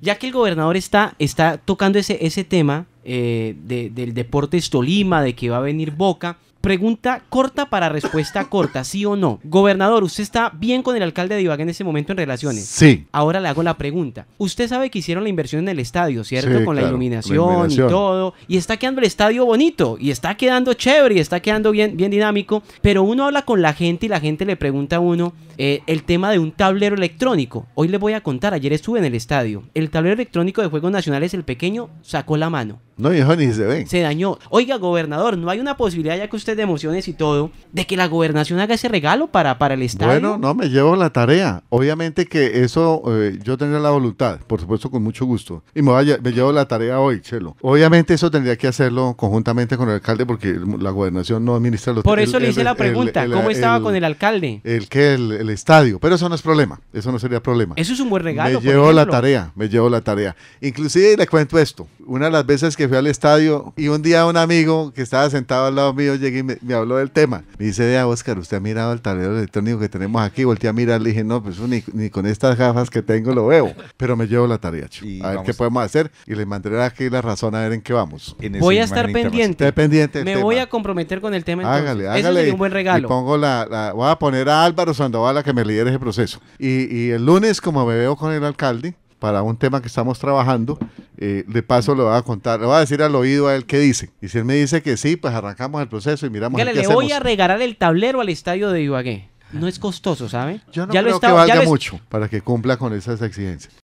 Ya que el gobernador está, está tocando ese, ese tema eh, de, del deporte Tolima, de que va a venir Boca, Pregunta corta para respuesta corta, sí o no. Gobernador, ¿usted está bien con el alcalde de Ibagué en ese momento en relaciones? Sí. Ahora le hago la pregunta. Usted sabe que hicieron la inversión en el estadio, ¿cierto? con la, iluminación y todo. Y está quedando el estadio bonito, y está quedando chévere, y está quedando bien, bien dinámico. Pero uno habla con la gente y la gente le pregunta a uno eh, el tema de un tablero electrónico. Hoy le voy a contar, ayer estuve en el estadio. El tablero electrónico de Juegos Nacionales, el pequeño, sacó la mano. No, viejo, ni se ve Se dañó. Oiga, gobernador, ¿no hay una posibilidad, ya que usted de emociones y todo, de que la gobernación haga ese regalo para, para el estadio, Bueno, no, me llevo la tarea. Obviamente que eso eh, yo tendría la voluntad, por supuesto, con mucho gusto. Y me, vaya, me llevo la tarea hoy, Chelo. Obviamente eso tendría que hacerlo conjuntamente con el alcalde porque la gobernación no administra los... Por eso le hice la pregunta, ¿cómo estaba con el alcalde? El que el, estadio, pero eso no es problema, eso no sería problema. Eso es un buen regalo. Me llevo la tarea, me llevo la tarea. Inclusive le cuento esto, una de las veces que fui al estadio y un día un amigo que estaba sentado al lado mío llegué y me, habló del tema. Me dice, vea, Oscar, usted ha mirado el tablero electrónico que tenemos aquí. Volté a mirar, le dije, no, pues ni, con estas gafas que tengo lo veo. Pero me llevo la tarea, chico. A ver qué podemos hacer y le mandaré aquí la razón a ver en qué vamos. voy a estar pendiente. Me voy a comprometer con el tema. Entonces. Hágale, hágale. un buen regalo. pongo la, voy a poner a Álvaro Sandoval a que me lidere ese proceso. Y, y el lunes, como me veo con el alcalde, para un tema que estamos trabajando. Eh, de paso lo voy a contar, le voy a decir al oído a él qué dice. Y si él me dice que sí, pues arrancamos el proceso y miramos. le voy a regalar el tablero al estadio de Ibagué. No es costoso, ¿sabe? Yo ya creo lo que valga mucho para que cumpla con esas exigencias.